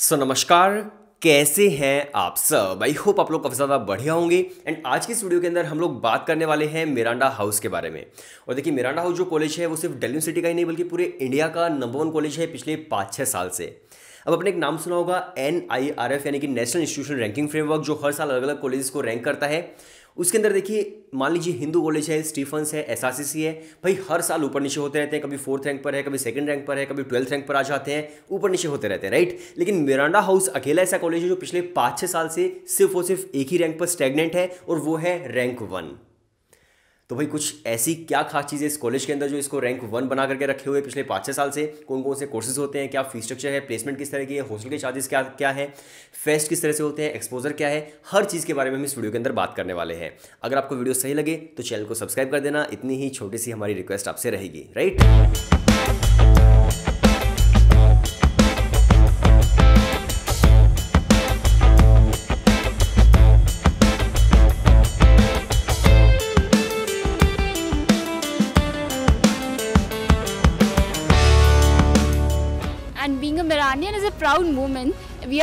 सो so, नमस्कार कैसे हैं आप सब आई होप आप लोग काफ़ी ज़्यादा बढ़िया होंगे एंड आज की इस वीडियो के अंदर हम लोग बात करने वाले हैं मिरांडा हाउस के बारे में और देखिए मिरांडा हाउस जो कॉलेज है वो सिर्फ दिल्ली सिटी का ही नहीं बल्कि पूरे इंडिया का नंबर वन कॉलेज है पिछले पाँच छः साल से अब अपने एक नाम सुना होगा एन यानी कि नेशनल इंस्टीट्यूशन रैंकिंग फ्रेमवर्क जो हर साल अलग अलग कॉलेज को रैंक करता है उसके अंदर देखिए मान लीजिए हिंदू कॉलेज है स्टीफन्स है एस है भाई हर साल ऊपर नीचे होते रहते हैं कभी फोर्थ रैंक पर है कभी सेकंड रैंक पर है कभी ट्वेल्थ रैंक पर आ जाते हैं ऊपर नीचे होते रहते हैं राइट लेकिन मिरांडा हाउस अकेला ऐसा कॉलेज है जो पिछले पाँच छः साल से सिर्फ और सिर्फ एक ही रैंक पर स्टेगनेंट है और वो है रैंक वन तो भाई कुछ ऐसी क्या खास चीज़ें इस कॉलेज के अंदर जो इसको रैंक वन बना करके रखे हुए पिछले पाँच छः साल से कौन कौन से कोर्सेज होते हैं क्या फीस स्ट्रक्चर है प्लेसमेंट किस तरह की है हॉस्टल के चार्जेस क्या क्या है फेस्ट किस तरह से होते हैं एक्सपोजर क्या है हर चीज़ के बारे में हम इस वीडियो के अंदर बात करने वाले हैं अगर आपको वीडियो सही लगे तो चैनल को सब्सक्राइब कर देना इतनी ही छोटी सी हमारी रिक्वेस्ट आपसे रहेगी right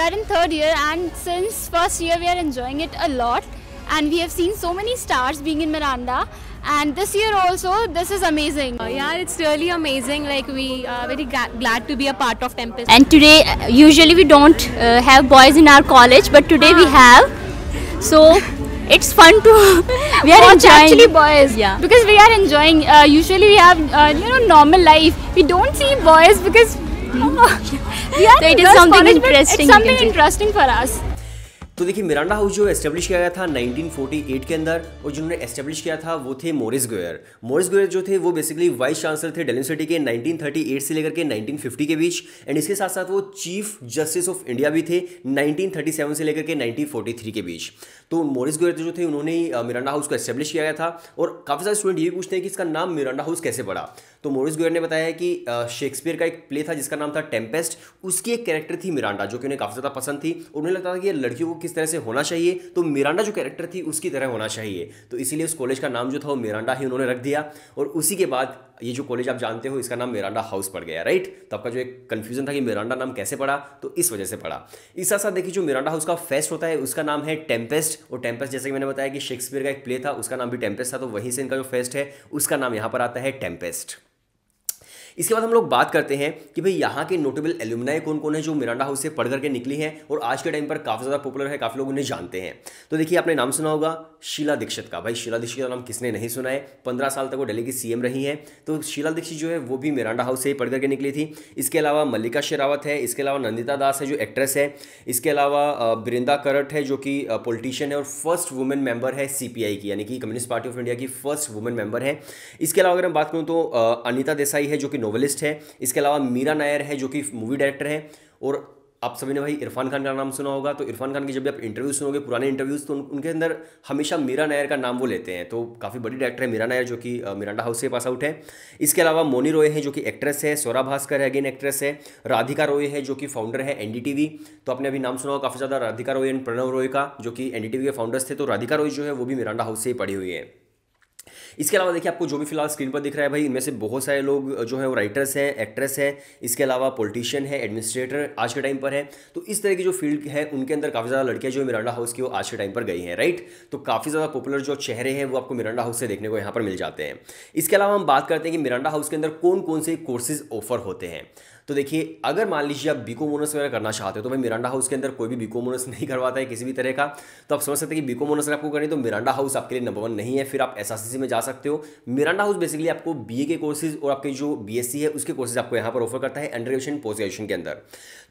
are in third year and since first year we are enjoying it a lot and we have seen so many stars being in Miranda and this year also this is amazing. Uh, yeah, it's really amazing like we are very glad to be a part of Tempest. And today usually we don't uh, have boys in our college but today ah. we have so it's fun to we are Watch enjoying actually boys yeah because we are enjoying uh, usually we have uh, you know normal life we don't see boys because we are they did something interesting. It's something interesting for us. तो देखिए Miranda house जो establish किया गया था 1948 के अंदर और जिन्होंने एस्टेब्लिश किया था वो थे मोरिस गोयर मोरिस गोयर जो थे वो बेसिकली वाइस चांसलर थे डेली सिटी के 1938 से लेकर के 1950 के बीच एंड इसके साथ साथ वो चीफ जस्टिस ऑफ इंडिया भी थे 1937 से लेकर के 1943 के बीच तो मोरिस गोयर जो थे उन्होंने मिरांडा हाउस को एस्टेब्लिश किया गया था और काफ़ी सारे स्टूडेंट ये पूछते हैं कि इसका नाम मिरांडा हाउस कैसे पड़ा तो मोरिस गोयर ने बताया कि शेक्सपियर का एक प्ले था जिसका नाम था टेम्पेस्ट उसकी एक कैरेक्टर थी मिरांडा जो कि उन्हें काफ़ी ज़्यादा पसंद थी उन्हें लगता था कि लड़कियों को किस तरह से होना चाहिए तो मिरांडा जो कैरेक्टर थी उसकी तरह होना चाहिए तो इसीलिए उस कॉलेज का नाम जो था वो मिरांडा ही उन्होंने रख दिया और उसी के बाद ये जो कॉलेज आप जानते हो इसका नाम मिरांडा हाउस पड़ गया राइट तो आपका जो एक कन्फ्यूजन था कि मिरांडा नाम कैसे पड़ा तो इस वजह से पड़ा इस साथ साथ देखिए जो मिरांडा हाउस का फेस्ट होता है उसका नाम है टेम्पेस्ट और टेम्पेस्ट जैसे कि मैंने बताया कि शेक्सपियर का एक प्ले था उसका नाम भी टेम्पेस्ट था तो वहीं से इनका जो फेस्ट है उसका नाम यहाँ पर आता है टेम्पेस्ट इसके बाद हम लोग बात करते हैं कि भाई यहाँ के नोटेबल एलुमिनाई कौन कौन है जो मिरांडा हाउस से पढ़ करके निकली हैं और आज के टाइम पर काफ़ी ज़्यादा पॉपुलर है काफ़ी लोग उन्हें जानते हैं तो देखिए आपने नाम सुना होगा शीला दीक्षित का भाई शीला दीक्षित का नाम किसने नहीं सुना है पंद्रह साल तक वो दिल्ली की सीएम रही हैं तो शीला दीक्षित जो है वो भी मिरांडा हाउस से ही पढ़ करके निकली थी इसके अलावा मल्लिका शेरावत है इसके अलावा नंदिता दास है जो एक्ट्रेस है इसके अलावा बृंदा करट है जो कि पॉलिटिशियन है और फर्स्ट वुमेन मेंबर है सी की यानी कि कम्युनिस्ट पार्टी ऑफ इंडिया की फर्स्ट वुमेन मेंबर है इसके अलावा अगर हम बात करूँ तो अनिता देसाई है जो कि नॉवलिस्ट है इसके अलावा मीरा नायर है जो कि मूवी डायरेक्टर है और आप सभी ने भाई इरफान खान का नाम सुना होगा तो इरफान खान की जब भी आप इंटरव्यू सुनोगे पुराने इंटरव्यूज़ तो उनके अंदर हमेशा मीरा नायर का नाम वो लेते हैं तो काफ़ी बड़ी डायरेक्टर है मीरा नायर जो कि मिरांडा हाउस से पास आउट है इसके अलावा मोनी रॉय हैं जो कि एक्ट्रेस है सौरा भास्कर है अगेन एक्ट्रेस है राधिका रॉय है जो कि फाउंडर है एनडीटीवी तो आपने अभी नाम सुना होगा काफ़ी ज़्यादा राधिका रॉय एंड प्रणव रॉय का जो कि एनडीटीवी के फाउंडर्स थे तो राधिका रॉय जो है वो भी मिरांडा हाउस से ही पड़ी हुई है इसके अलावा देखिए आपको जो भी फिलहाल स्क्रीन पर दिख रहा है भाई इनमें से बहुत सारे लोग जो है वो राइटर्स हैं एक्ट्रेस हैं इसके अलावा पॉलिटिशियन है एडमिनिस्ट्रेटर आज के टाइम पर है तो इस तरह की जो फील्ड है उनके अंदर काफ़ी ज़्यादा लड़कियाँ जो है मिरांडा हाउस की वो आज के टाइम पर गई हैं राइट तो काफ़ी ज़्यादा पॉपुलर जो चेहरे हैं वो आपको मिरांडा हाउस से देखने को यहाँ पर मिल जाते हैं इसके अलावा हम बात करते हैं कि मिरांडा हाउस के अंदर कौन कौन से कोर्सेज ऑफर होते हैं तो देखिए अगर मान लीजिए आप बीकोमोनस वगैरह करना चाहते हो तो भाई मिरांडा हाउस के अंदर कोई भी बीकोमोनस नहीं करवाता है किसी भी तरह का तो आप समझ सकते हैं कि बीकोमोनस अगर आपको करें तो मिरांडा हाउस आपके लिए नंबर वन नहीं है फिर आप एस में जा सकते हो मिरांडा हाउस बेसिकली आपको बी के कोर्सेज और आपके जो बी है उसके कोर्सेज आपको यहाँ पर ऑफर करता है अंडर ग्रेजुएशन पोस्ट ग्रेजुएशन के अंदर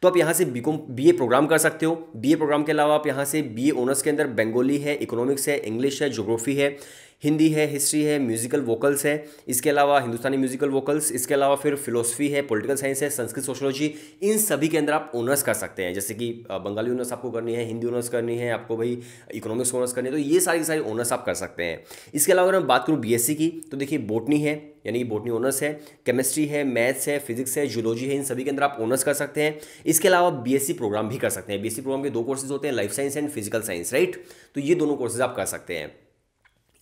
तो आप यहाँ से बी बीए प्रोग्राम कर सकते हो बी प्रोग्राम के अलावा आप यहाँ से बी ऑनर्स के अंदर बंगोली है इकोनॉमिक्स है इंग्लिश है जोग्राफी है हिंदी है हिस्ट्री है म्यूजिकल वोकल्स है इसके अलावा हिंदुस्तानी म्यूजिकल वोकल्स इसके अलावा फिर फिलोसफी है पॉलिटिकल साइंस है संस्कृत सोशोलॉजी इन सभी के अंदर आप ऑनर्स कर सकते हैं जैसे कि बंगाली ऑनर्स आपको करनी है हिंदी ऑनर्स करनी है आपको भाई इकोनॉमिक्स ऑनर्स करनी है तो ये सारी सारी ऑनर्स आप कर सकते हैं इसके अलावा अगर मैं बात करूँ बी की तो देखिए बोटनी है यानी कि बोटनी ऑनर्स है केमिस्ट्री है मैथ्स है फिजिक्स है जूलॉजी है इन सभी के अंदर आप ऑनर्स कर सकते हैं इसके अलावा बीएससी प्रोग्राम भी कर सकते हैं बीएससी प्रोग्राम के दो कोर्सेज होते हैं life science and physical science right तो ये दोनों कोर्सेज आप कर सकते हैं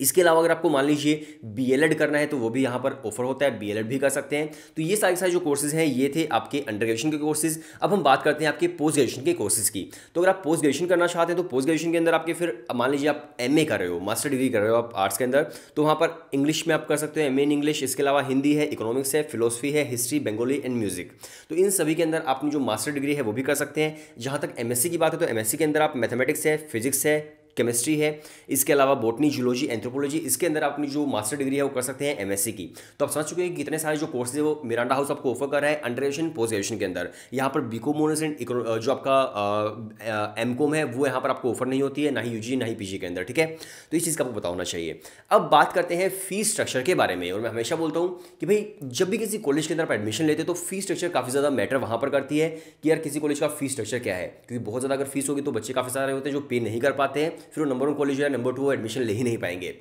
इसके अलावा अगर आपको मान लीजिए एड करना है तो वो भी यहाँ पर ऑफर होता है एड भी कर सकते हैं तो ये सारे सारे जो कोर्सेज हैं ये थे आपके अंडर ग्रेजुएशन के कोर्सेज अब हम बात करते हैं आपके पोस्ट ग्रेजुएशन के कोर्सेज की तो अगर आप पोस्ट ग्रेजुएशन करना चाहते हैं तो पोस्ट ग्रेजुएशन के अंदर आपके फिर मान लीजिए आप एम कर रहे हो मास्टर डिग्री कर रहे हो आप आर्ट्स के अंदर तो वहाँ पर इंग्लिश में आप कर सकते हो एम इन इंग्लिश इसके अलावा हिंदी है इकोनॉमिक्स है फिलोसफी है हिस्ट्री बंगाली एंड म्यूजिक तो इन सभी के अंदर आपने जो मास्टर डिग्री है वो भी कर सकते हैं जहाँ तक सी की बात है तो सी के अंदर आप मैथमेटिक्स है फिजिक्स है केमिस्ट्री है इसके अलावा बोटनी जूलॉजी एंथ्रोपोलॉजी इसके अंदर अपनी जो मास्टर डिग्री है वो कर सकते हैं एमएससी की तो आप समझ चुके हैं कितने सारे जो कोर्सेज है वो मिरांडा हाउस आपको ऑफर कर रहा है अंडर ग्रेजुएशन पोस्ट ग्रेजुएशन के अंदर यहाँ पर बी कॉम ऑनर्स एंड जो आपका एम कॉम है वो यहाँ पर आपको ऑफर नहीं होती है ना ही यू ना ही पी के अंदर ठीक है तो इस चीज़ का आपको पता होना चाहिए अब बात करते हैं फीस स्ट्रक्चर के बारे में और मैं हमेशा बोलता हूँ कि भाई जब भी किसी कॉलेज के अंदर आप एडमिशन लेते हैं तो फीस स्ट्रक्चर काफ़ी ज़्यादा मैटर वहाँ पर करती है कि यार किसी कॉलेज का फीस स्ट्रक्चर क्या है क्योंकि बहुत ज़्यादा अगर फीस होगी तो बच्चे काफ़ी सारे होते हैं जो पे नहीं कर पाते हैं फिर वो नंबर वन कॉलेज या नंबर टू एडमिशन ले ही नहीं पाएंगे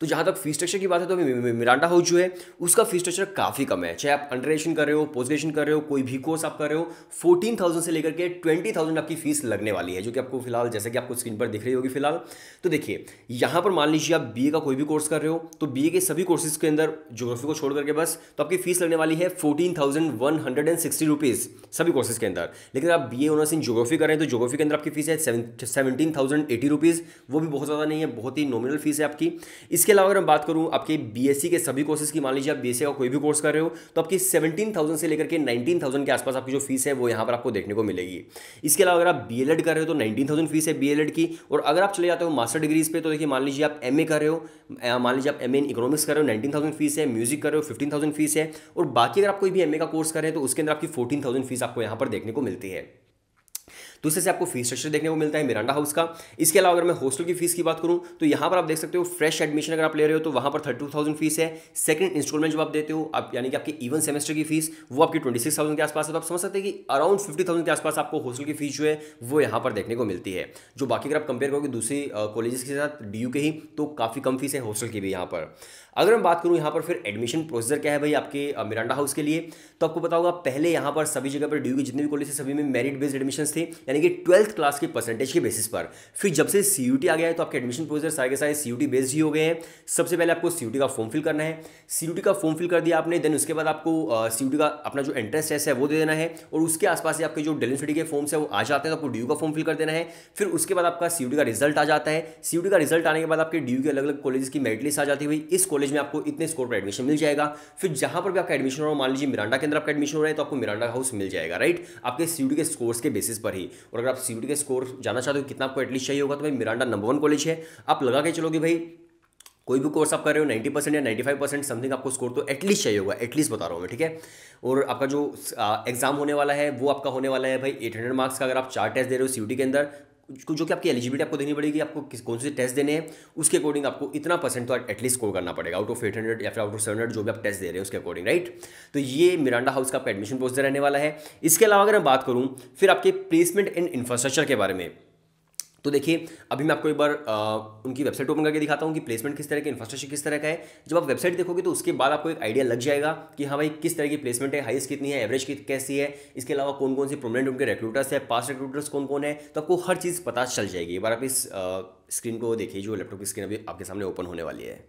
तो जहाँ तक फी स्ट्रक्चर की बात है तो मिरांडा हाउस जो है उसका फी स्ट्रक्चर काफ़ी कम है चाहे आप अंडर कर रहे हो पोस्ट ग्रेजुएशन कर रहे हो कोई भी कोर्स आप कर रहे हो फोर्टीन थाउजेंड से लेकर के ट्वेंटी थाउजेंड आपकी फीस लगने वाली है जो कि आपको फिलहाल जैसे कि आपको स्क्रीन पर दिख रही होगी फिलहाल तो देखिए यहाँ पर मान लीजिए आप बी का कोई भी कोर्स कर रहे हो तो बी के सभी कोर्सेज के अंदर जोग्राफी को छोड़ करके बस तो आपकी फीस लगने वाली है fourteen thousand one hundred and sixty rupees सभी कोर्सेज के अंदर लेकिन आप B A honours in geography करें तो जोग्राफी के अंदर आपकी फीस है सेवनटीन थाउजेंड एटी रुपीज़ वो भी बहुत ज़्यादा नहीं है बहुत ही नॉमिनल फीस है आपकी इसके इसके अलावा अगर मैं बात करूँ आपके बी के सभी कोर्सेज की मान लीजिए आप बी का कोई भी कोर्स कर रहे हो तो आपकी सेवेंटीन थाउजेंड से लेकर के नाइनटीन थाउजेंड के आसपास आपकी जो फीस है वो यहाँ पर आपको देखने को मिलेगी इसके अलावा अगर आप बी कर रहे हो तो नाइनटीन थाउजेंड फीस है बी की और अगर आप चले जाते हो मास्टर डिग्रीज पे तो देखिए मान लीजिए आप एम कर रहे हो मान लीजिए आप एम इन इकोनॉमिक्स कर रहे हो नाइनटीन थाउजेंड फीस है म्यूजिक कर रहे हो फिफ्टीन थाउजेंड फीस है और बाकी अगर आप कोई भी एम का कोर्स करें तो उसके अंदर आपकी फोर्टीन थाउजेंड फीस आपको यहाँ पर देखने को मिलती है दूसरे तो से आपको फीस स्ट्रक्चर देखने को मिलता है मिरांडा हाउस का इसके अलावा अगर मैं हॉस्टल की फीस की बात करूँ तो यहाँ पर आप देख सकते हो फ्रेश एडमिशन अगर आप ले रहे हो तो वहाँ पर थर्टी टू थाउजेंड फीस है सेकंड इंस्टॉलमेंट जो आप देते हो आप यानी कि आपकी इवन सेमेस्टर की फीस वो आपकी ट्वेंटी सिक्स थाउजेंड के आसपास है तो आप समझ सकते हैं कि अराउंड फिफ्टी थाउजेंड के आसपास आपको हॉस्टल की फीस जो है वो यहाँ पर देखने को मिलती है जो बाकी अगर आप कंपेयर करोगे दूसरी कॉलेजेस के साथ डी के ही तो काफ़ी कम फीस है हॉस्टल की भी यहाँ पर अगर मैं बात करूँ यहाँ पर फिर एडमिशन प्रोसीजर क्या है भाई आपके मिरांडा हाउस के लिए तो आपको बताऊंगा पहले यहाँ पर सभी जगह पर डी की जितने भी कॉलेज थे सभी में मेरिट बेस्ड एडमिशन थे यानी कि ट्वेल्थ क्लास के परसेंटेज के बेसिस पर फिर जब से सी आ गया है तो आपके एडमिशन प्रोसेस सारे के सारे सी बेस्ड ही हो गए हैं सबसे पहले आपको सी का फॉर्म फिल करना है सी का फॉर्म फिल कर दिया आपने देन उसके बाद आपको सी का अपना जो एंट्रेंस टेस्ट है वो दे देना है और उसके आसपास से आपके जो डेलिसिटी के फॉर्म्स है वो आ जाते हैं तो आपको डी का फॉर्म फिल कर देना है फिर उसके बाद आपका सी का रिजल्ट आ जाता है सी का रिजल्ट आने के बाद आपके डी के अलग अलग कॉलेज की मेरिट लिस्ट आ जाती है भाई इस कॉलेज में आपको इतने स्कोर पर एडमिशन मिल जाएगा फिर जहां पर भी आपका एडमिशन हो मान लीजिए मिरांडा के अंदर आपका एडमिशन हो रहा है तो आपको मिरांडा हाउस मिल जाएगा राइट आपके सी के स्कोर्स के बेसिस पर ही और अगर आप सी के स्कोर जाना चाहते हो कितना आपको एटलीस्ट चाहिए होगा तो भाई मिरांडा नंबर वन कॉलेज है आप लगा के चलोगे भाई कोई भी कोर्स आप कर रहे हो 90 परसेंट या 95 परसेंट समथिंग आपको स्कोर तो एटलीस्ट चाहिए होगा एटलीस्ट बता रहा हूँ मैं ठीक है और आपका जो एग्जाम होने वाला है वो आपका होने वाला है भाई 800 मार्क्स का अगर आप चार टेस्ट दे रहे हो सी के अंदर जो कि आपकी एलिजिबिलिटी आपको देनी पड़ेगी आपको किस कौन से टेस्ट देने हैं उसके अकॉर्डिंग आपको इतना परसेंट तो एटलीस्ट स्कोर करना पड़ेगा आउट ऑफ एट हंड्रेड या फिर आउट ऑफ सेवन हंड्रेड जो भी आप टेस्ट दे रहे हैं उसके अकॉर्डिंग राइट तो ये मिरांडा हाउस का आपका एडमिशन प्रोसेस रहने वाला है इसके अलावा अगर मैं बात करूँ फिर आपके प्लेसमेंट एंड इंफ्रास्ट्रक्चर के बारे में तो देखिए अभी मैं आपको एक बार आ, उनकी वेबसाइट ओपन करके दिखाता हूँ कि प्लेसमेंट किस तरह के इंफ्रास्ट्रक्चर किस तरह का है जब आप वेबसाइट देखोगे तो उसके बाद आपको एक आइडिया लग जाएगा कि हाँ भाई किस तरह की प्लेसमेंट है हाइस्ट कितनी है एवरेज कैसी है इसके अलावा कौन कौन से प्रोमिनेंट उनके रिक्रूटर्स है पास रिक्रूटर्स कौन कौन है तो आपको हर चीज़ पता चल जाएगी एक बार आप इस आ, स्क्रीन को देखिए जो लैपटॉप की स्क्रीन अभी आपके सामने ओपन होने वाली है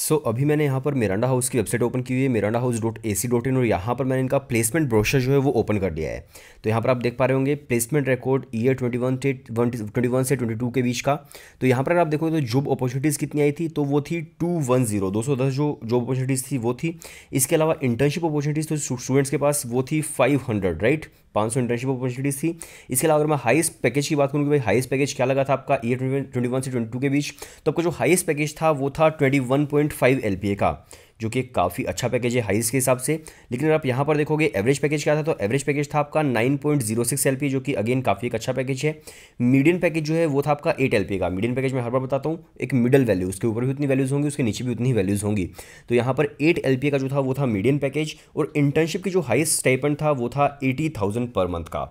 सो so, अभी मैंने यहाँ पर मिरांडा हाउस की वेबसाइट ओपन की हुई है Miranda house dot A C dot in और यहाँ पर मैंने इनका प्लेसमेंट ब्रोशर जो है वो ओपन कर दिया है तो यहाँ पर आप देख पा रहे होंगे placement record year twenty one से ट्वेंटी वन से ट्वेंटी टू के बीच का तो यहाँ पर अगर आप देखोगे तो जॉब अपॉर्चुनिटीज़ कितनी आई थी तो वो थी टू वन जीरो दो सौ दस जो जॉब अपॉर्चुनिटीज़ थी वो थी इसके अलावा इंटर्नशिप अपॉर्चुनिटीज़ तो स्टूडेंट्स के पास वो थी फाइव हंड्रेड राइट पाँच सौ इंटर्नशिप अपॉर्चुनिटीज़ थी इसके अलावा अगर मैं हाईस्ट पैकेज की बात करूँ कि भाई हाईएस्ट पैकेज क्या लगा था आपका ईयर ट्वेंटी वन से ट्वेंटी टू के बीच तो आपका जो हाइस्ट पैकेज था वो था twenty one point five L का जो कि काफ़ी अच्छा पैकेज है हाइस के हिसाब से लेकिन अगर आप यहाँ पर देखोगे एवरेज पैकेज क्या था तो एवरेज पैकेज था आपका nine point zero six L जो कि अगेन काफ़ी एक अच्छा पैकेज है मीडियम पैकेज जो है वो था आपका एट एल का मीडियम पैकेज मैं हर बार बताता हूँ एक मिडल वैल्यू उसके ऊपर भी उतनी वैल्यूज़ होंगी उसके नीचे भी उतनी वैल्यूज़ होंगी तो यहाँ पर एट एल का जो था वो था मीडियम पैकेज और इंटर्नशिप की जो हाइस्ट स्टाइपेंड था वो था एटी थाउजेंड पर मंथ का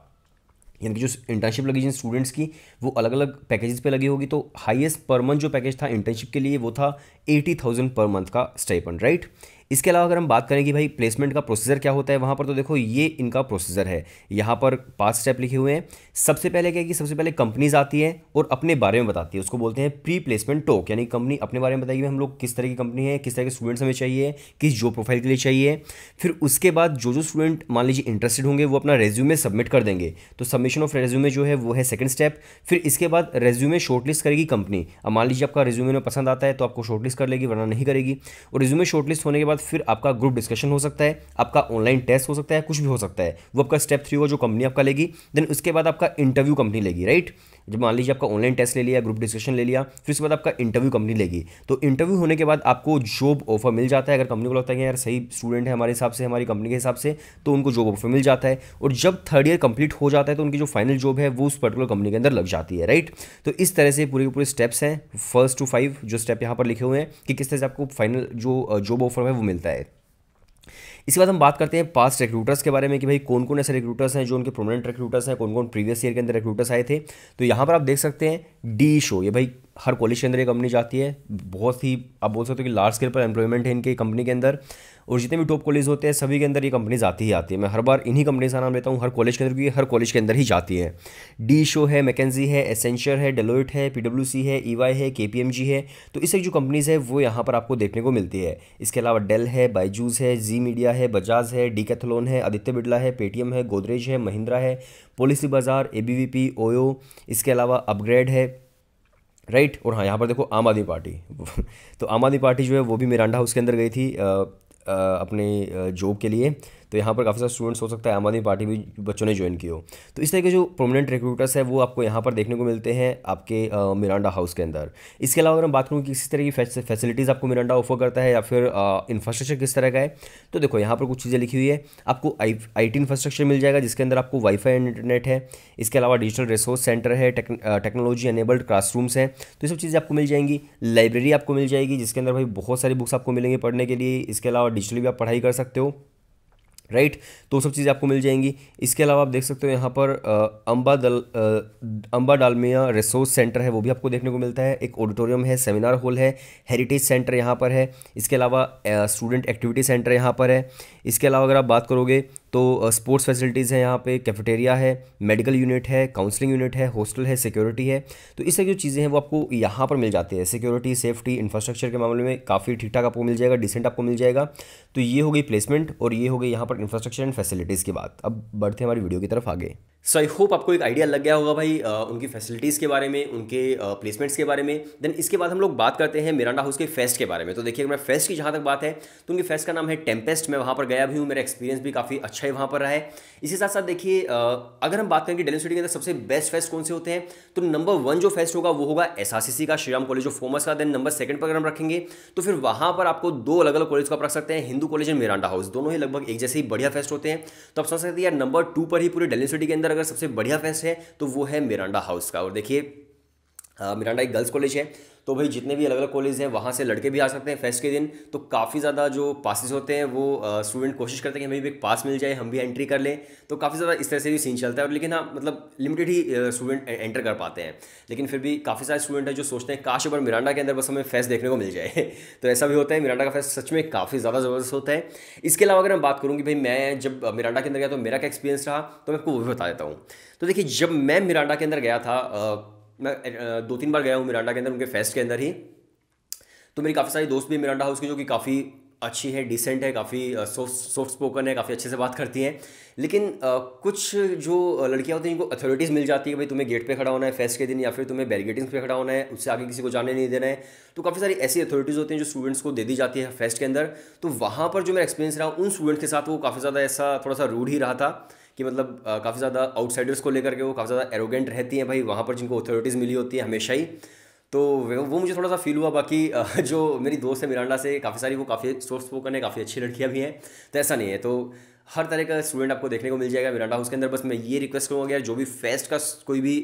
यानी कि जो इंटर्नशिप लगी जिन स्टूडेंट्स की वो अलग अलग पैकेजेस पे लगी होगी तो हाईएस्ट पर मंथ जो पैकेज था इंटर्नशिप के लिए वो था एटी थाउजेंड पर मंथ का स्टाइपन राइट इसके अलावा अगर हम बात करें कि भाई प्लेसमेंट का प्रोसीजर क्या होता है वहाँ पर तो देखो ये इनका प्रोसीजर है यहाँ पर पाँच स्टेप लिखे हुए हैं सबसे पहले क्या है कि सबसे पहले कंपनीज आती है और अपने बारे में बताती है उसको बोलते हैं प्री प्लेसमेंट टॉक यानी कंपनी अपने बारे में बताइए हम लोग किस तरह की कंपनी है किस तरह के स्टूडेंट्स हमें चाहिए किस जॉब प्रोफाइल के लिए चाहिए फिर उसके बाद जो जो स्टूडेंट मान लीजिए इंटरेस्टेड होंगे वो अपना रेज्यूमे सबमिट कर देंगे तो सबमिशन ऑफ रेज्यूमे जो है वो है सेकंड स्टेप फिर इसके बाद रेज्यूमे शॉर्टलिस्ट करेगी कंपनी अब मान लीजिए आपका रेज्यूमे में पसंद आता है तो आपको शॉर्टलिस्ट कर लेगी वरना नहीं करेगी और रेज्यूमे शॉर्टलिस्ट होने के बाद फिर आपका ग्रुप डिस्कशन हो सकता है आपका ऑनलाइन टेस्ट हो सकता है कुछ भी हो सकता है वो आपका स्टेप थ्री होगा जो कंपनी आपका लेगी देन उसके बाद आपका इंटरव्यू कंपनी लेगी राइट जब मान लीजिए आपका ऑनलाइन टेस्ट ले लिया ग्रुप डिस्कशन ले लिया फिर उसके बाद आपका इंटरव्यू कंपनी लेगी तो इंटरव्यू होने के बाद आपको जॉब ऑफर मिल जाता है अगर कंपनी को लगता है कि यार सही स्टूडेंट है हमारे हिसाब से हमारी कंपनी के हिसाब से तो उनको जॉब ऑफर मिल जाता है और जब थर्ड ईयर कंप्लीट हो जाता है तो उनकी जो फाइनल जॉब है वो उस पर्टिकुलर कंपनी के अंदर लग जाती है राइट तो इस तरह से पूरे के पूरे स्टेप्स हैं फर्स्ट टू फाइव जो स्टेप यहाँ पर लिखे हुए हैं कि किस तरह से आपको फाइनल जो जॉब ऑफर है वो मिलता है इसके बाद हम बात करते हैं पास्ट रिक्रूटर्स के बारे में कि भाई कौन कौन ऐसे रिक्रूटर्स हैं जो उनके प्रोमिनेंट रिक्रूटर्स हैं कौन कौन प्रीवियस ईयर के अंदर रिक्रूटर्स आए थे तो यहाँ पर आप देख सकते हैं डी शो ये भाई हर कॉलेज के अंदर ये कंपनी जाती है बहुत ही आप बोल सकते हो कि लार्ज स्केल पर एम्प्लॉयमेंट है इनके कंपनी के अंदर और जितने भी टॉप कॉलेज होते हैं सभी के अंदर ये कंपनीज आती ही आती है मैं हर बार इन्हीं कंपनीज का नाम लेता हूँ हर कॉलेज के अंदर क्योंकि हर कॉलेज के अंदर ही जाती है डी शो है मैकेजी है एसेंशियर है डेलोइट है पी है ई है के है तो इस जो कंपनीज़ है वो यहाँ पर आपको देखने को मिलती है इसके अलावा डेल है बाईजूज है जी मीडिया है बजाज है कैथलोन है आदित्य बिड़ला है पेटीएम है गोदरेज है महिंद्रा है पॉलिसी बाजार ए ओयो इसके अलावा अपग्रेड है राइट और हाँ यहाँ पर देखो आम आदमी पार्टी तो आम आदमी पार्टी जो है वो भी मिरांडा हाउस के अंदर गई थी आ, आ, अपने जॉब के लिए तो यहाँ पर काफ़ी सारे स्टूडेंट्स हो सकता है आम आदमी पार्टी भी बच्चों ने ज्वाइन किया हो तो इस तरह के जो प्रोमिनेंट रिक्रूटर्स है वो आपको यहाँ पर देखने को मिलते हैं आपके मिरांडा हाउस के अंदर इसके अलावा अगर हम बात करूँ कि किस तरह की फैसिलिटीज़ आपको मिरांडा ऑफर करता है या फिर इंफ्रास्ट्रक्चर किस तरह का है तो देखो यहाँ पर कुछ चीज़ें लिखी हुई है आपको आई टी इंफ्रास्ट्रक्चर मिल जाएगा जिसके अंदर आपको वाईफाई इंटरनेट है इसके अलावा डिजिटल रिसोर्स सेंटर है टेक्नोलॉजी एनेबल्ड क्लासरूम्स हैं तो ये सब चीज़ें आपको मिल जाएंगी लाइब्रेरी आपको मिल जाएगी जिसके अंदर भाई बहुत सारी बुक्स आपको मिलेंगे पढ़ने के लिए इसके अलावा डिजिटली भी आप पढ़ाई कर सकते हो राइट तो सब चीज़ें आपको मिल जाएंगी इसके अलावा आप देख सकते हो यहाँ पर अम्बा दल अम्बा डालमिया रिसोर्स सेंटर है वो भी आपको देखने को मिलता है एक ऑडिटोरियम है सेमिनार हॉल है हेरिटेज सेंटर यहाँ पर है इसके अलावा स्टूडेंट एक्टिविटी सेंटर यहाँ पर है इसके अलावा अगर आप बात करोगे तो स्पोर्ट्स फैसिलिटीज़ हैं यहाँ पे कैफेटेरिया है मेडिकल यूनिट है काउंसलिंग यूनिट है हॉस्टल है सिक्योरिटी है तो इस तरह की जो चीज़ें हैं वो आपको यहाँ पर मिल जाती है सिक्योरिटी सेफ्टी इंफ्रास्ट्रक्चर के मामले में काफ़ी ठीक ठाक आपको मिल जाएगा डिसेंट आपको मिल जाएगा तो ये हो गई प्लेसमेंट और ये हो गई यहाँ पर इंफ्रास्ट्रक्चर एंड फैसिलिटीज़ की बात अब बढ़ते हैं हमारी वीडियो की तरफ आगे सो आई होप आपको एक आइडिया लग गया होगा भाई आ, उनकी फैसिलिटीज़ के बारे में उनके प्लेसमेंट्स के बारे में देन इसके बाद हम लोग बात करते हैं मिरांडा हाउस के फेस्ट के बारे में तो देखिए मैं फेस्ट की जहाँ तक बात है तो उनके फेस्ट का नाम है टेम्पेस्ट मैं वहाँ पर गया भी हूँ मेरा एक्सपीरियंस भी काफ़ी अच्छा है वहाँ पर रहा है इसी साथ साथ देखिए अगर हम बात करें कि डेली सिटी के अंदर सबसे बेस्ट फेस्ट कौन से होते हैं तो नंबर वन जो फेस्ट होगा वो होगा एस का श्रीराम कॉलेज ऑफ फोमस का देन नंबर सेकंड पर हम रखेंगे तो फिर वहाँ पर आपको दो अलग अलग कॉलेज को आप रख सकते हैं Hindu college and Miranda house दोनों ही लगभग एक जैसे ही बढ़िया फेस्ट होते हैं तो आप समझ सकते हैं यार नंबर टू पर ही पूरे डेली सिटी के अंदर अगर सबसे बढ़िया फेस्ट है तो वो है मिरांडा हाउस का और देखिए मिरांडा एक गर्ल्स कॉलेज है तो भाई जितने भी अलग अलग कॉलेज हैं वहाँ से लड़के भी आ सकते हैं फेस्ट के दिन तो काफ़ी ज़्यादा जो पासिस होते हैं वो स्टूडेंट कोशिश करते हैं कि हमें भी एक पास मिल जाए हम भी एंट्री कर लें तो काफ़ी ज़्यादा इस तरह से भी सीन चलता है और लेकिन हाँ मतलब लिमिटेड ही स्टूडेंट एंटर कर पाते हैं लेकिन फिर भी काफ़ी सारे स्टूडेंट हैं जो सोचते हैं काश पर मिरांडा के अंदर बस हमें फेस्ट देखने को मिल जाए तो ऐसा भी होता है मिरांडा का फेस्ट सच में काफ़ी ज़्यादा ज़बरदस्त होता है इसके अलावा अगर मैं बात करूँ कि भाई मैं जब मिरांडा के अंदर गया तो मेरा क्या एक्सपीरियंस रहा तो मैं आपको वो भी बता देता हूँ तो देखिए जब मैं मिरांडा के अंदर गया था मैं दो तीन बार गया हूँ मिरांडा के अंदर उनके फेस्ट के अंदर ही तो मेरी काफ़ी सारे दोस्त भी मिरांडा हाउस की जो कि काफ़ी अच्छी है डिसेंट है काफ़ी सॉफ्ट स्पोकन है काफ़ी अच्छे से बात करती हैं लेकिन आ, कुछ जो लड़कियाँ होती हैं इनको अथॉरिटीज़ मिल जाती है भाई तुम्हें गेट पे खड़ा होना है फेस्ट के दिन या फिर तुम्हें बैरिगेटिंग्स पे खड़ा होना है उससे आगे किसी को जाने नहीं देना है तो काफ़ी सारी ऐसी अथॉरिटीज़ होती हैं जो स्टूडेंट्स को दे दी जाती है फेस्ट के अंदर तो वहाँ पर जो मेरा एक्सपीरियंस रहा उन स्टूडेंट्स के साथ वो काफ़ी ज़्यादा ऐसा थोड़ा सा रूड ही रहा था कि मतलब काफ़ी ज़्यादा आउटसाइडर्स को लेकर के वो काफ़ी ज़्यादा एरोगेंट रहती हैं भाई वहाँ पर जिनको अथॉरिटीज़ मिली होती है हमेशा ही तो वो मुझे थोड़ा सा फील हुआ बाकी जो मेरी दोस्त है मिरांडा से काफ़ी सारी वो काफ़ी सोर्स स्पोकन है काफ़ी अच्छी लड़कियाँ भी हैं तो ऐसा नहीं है तो हर तरह का स्टूडेंट आपको देखने को मिल जाएगा मिरांडा हाउस के अंदर बस मैं ये रिक्वेस्ट करूँगा यार जो भी फेस्ट का कोई भी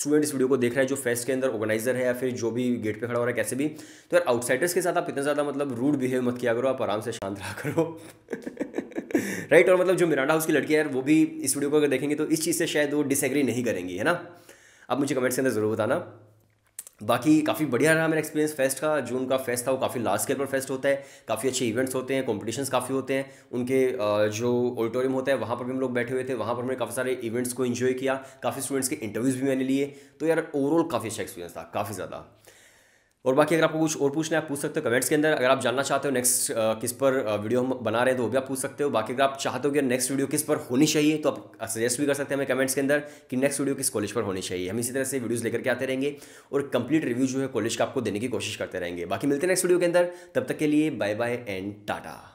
स्टूडेंट इस वीडियो को देख रहा है जो फेस्ट के अंदर ऑर्गेनाइजर है या फिर जो भी गेट पे खड़ा हो रहा है कैसे भी तो यार आउटसाइडर्स के साथ आप इतना ज़्यादा मतलब रूड बिहेव मत किया करो आप आराम से शांत रहा करो राइट और मतलब जो मिरांडा हाउस की लड़की है वो भी इस वीडियो को अगर देखेंगे तो इस चीज़ से शायद वो डिसएग्री नहीं करेंगी है ना आप मुझे कमेंट्स के अंदर ज़रूर बताना बाकी काफ़ी बढ़िया रहा मेरा एक्सपीरियंस फेस्ट का जून का फेस्ट था वो काफ़ी लार्ज स्केल पर फेस्ट होता है काफ़ी अच्छे इवेंट्स होते हैं कॉम्पिटिशन्स काफ़ी होते हैं उनके जो ऑडिटोरियम होता है वहाँ पर भी हम लोग बैठे हुए थे वहाँ पर मैंने काफ़ी सारे इवेंट्स को इन्जॉय किया काफ़ी स्टूडेंट्स के इंटरव्यूज़ भी मैंने लिए तो यार ओवरऑल काफ़ी अच्छा एक्सपीरियंस था काफ़ी ज़्यादा और बाकी अगर आपको कुछ और पूछना है आप पूछ सकते हो कमेंट्स के अंदर अगर आप जानना चाहते हो नेक्स्ट किस पर वीडियो हम बना रहे हैं तो वो भी आप पूछ सकते हो बाकी अगर आप चाहते हो कि नेक्स्ट वीडियो किस पर होनी चाहिए तो आप सजेस्ट भी कर सकते हैं हमें कमेंट्स के अंदर कि नेक्स्ट वीडियो किस कॉलेज पर होनी चाहिए हम इसी तरह से वीडियोज़ लेकर के आते रहेंगे और कंप्लीट रिव्यू जो है कॉलेज का आपको देने की कोशिश करते रहेंगे बाकी मिलते हैं नेक्स्ट वीडियो के अंदर तब तक के लिए बाय बाय एंड टाटा